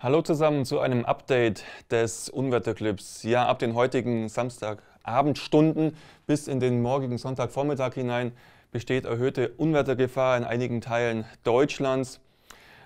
Hallo zusammen zu einem Update des Unwetterclips. Ja, ab den heutigen Samstagabendstunden bis in den morgigen Sonntagvormittag hinein besteht erhöhte Unwettergefahr in einigen Teilen Deutschlands.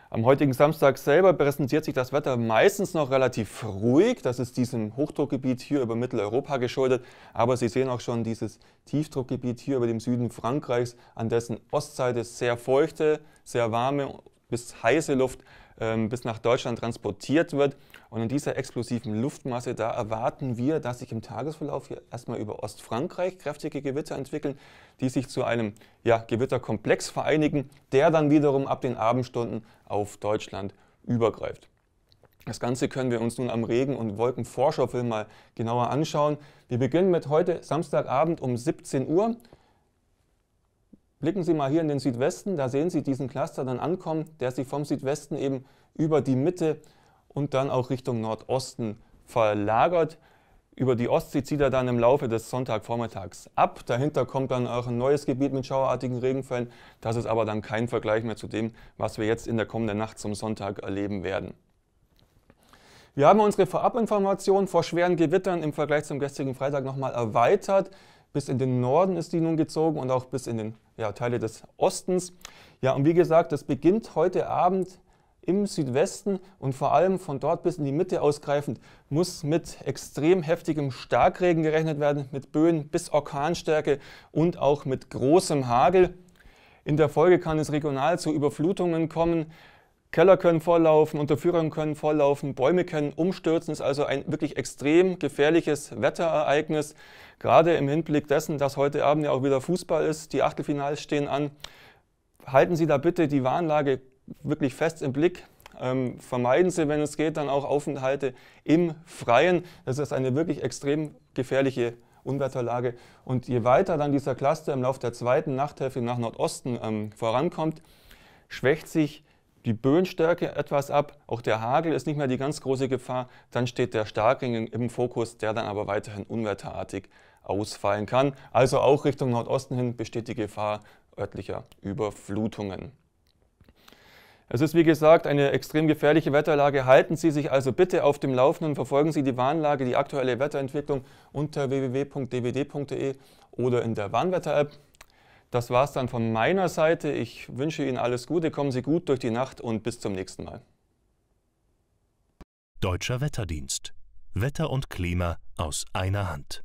Am heutigen Samstag selber präsentiert sich das Wetter meistens noch relativ ruhig. Das ist diesem Hochdruckgebiet hier über Mitteleuropa geschuldet. Aber Sie sehen auch schon dieses Tiefdruckgebiet hier über dem Süden Frankreichs, an dessen Ostseite sehr feuchte, sehr warme bis heiße Luft ähm, bis nach Deutschland transportiert wird. Und in dieser explosiven Luftmasse, da erwarten wir, dass sich im Tagesverlauf hier erstmal über Ostfrankreich kräftige Gewitter entwickeln, die sich zu einem ja, Gewitterkomplex vereinigen, der dann wiederum ab den Abendstunden auf Deutschland übergreift. Das Ganze können wir uns nun am Regen- und Wolkenvorschauffilm mal genauer anschauen. Wir beginnen mit heute Samstagabend um 17 Uhr. Blicken Sie mal hier in den Südwesten, da sehen Sie diesen Cluster dann ankommen, der sich vom Südwesten eben über die Mitte und dann auch Richtung Nordosten verlagert. Über die Ostsee zieht er dann im Laufe des Sonntagvormittags ab. Dahinter kommt dann auch ein neues Gebiet mit schauerartigen Regenfällen. Das ist aber dann kein Vergleich mehr zu dem, was wir jetzt in der kommenden Nacht zum Sonntag erleben werden. Wir haben unsere Vorabinformation vor schweren Gewittern im Vergleich zum gestrigen Freitag nochmal erweitert. Bis in den Norden ist die nun gezogen und auch bis in den ja, Teile des Ostens. Ja, und wie gesagt, das beginnt heute Abend im Südwesten und vor allem von dort bis in die Mitte ausgreifend muss mit extrem heftigem Starkregen gerechnet werden, mit Böen bis Orkanstärke und auch mit großem Hagel. In der Folge kann es regional zu Überflutungen kommen. Keller können volllaufen, Unterführungen können volllaufen, Bäume können umstürzen. Es ist also ein wirklich extrem gefährliches Wetterereignis, gerade im Hinblick dessen, dass heute Abend ja auch wieder Fußball ist, die Achtelfinals stehen an. Halten Sie da bitte die Warnlage wirklich fest im Blick. Ähm, vermeiden Sie, wenn es geht, dann auch Aufenthalte im Freien. Das ist eine wirklich extrem gefährliche Unwetterlage. Und je weiter dann dieser Cluster im Laufe der zweiten Nachthälfte nach Nordosten ähm, vorankommt, schwächt sich die die Böenstärke etwas ab, auch der Hagel ist nicht mehr die ganz große Gefahr, dann steht der Starkring im Fokus, der dann aber weiterhin unwetterartig ausfallen kann. Also auch Richtung Nordosten hin besteht die Gefahr örtlicher Überflutungen. Es ist wie gesagt eine extrem gefährliche Wetterlage. Halten Sie sich also bitte auf dem Laufenden, verfolgen Sie die Warnlage, die aktuelle Wetterentwicklung unter www.dwd.de oder in der Warnwetter-App. Das war es dann von meiner Seite. Ich wünsche Ihnen alles Gute, kommen Sie gut durch die Nacht und bis zum nächsten Mal. Deutscher Wetterdienst. Wetter und Klima aus einer Hand.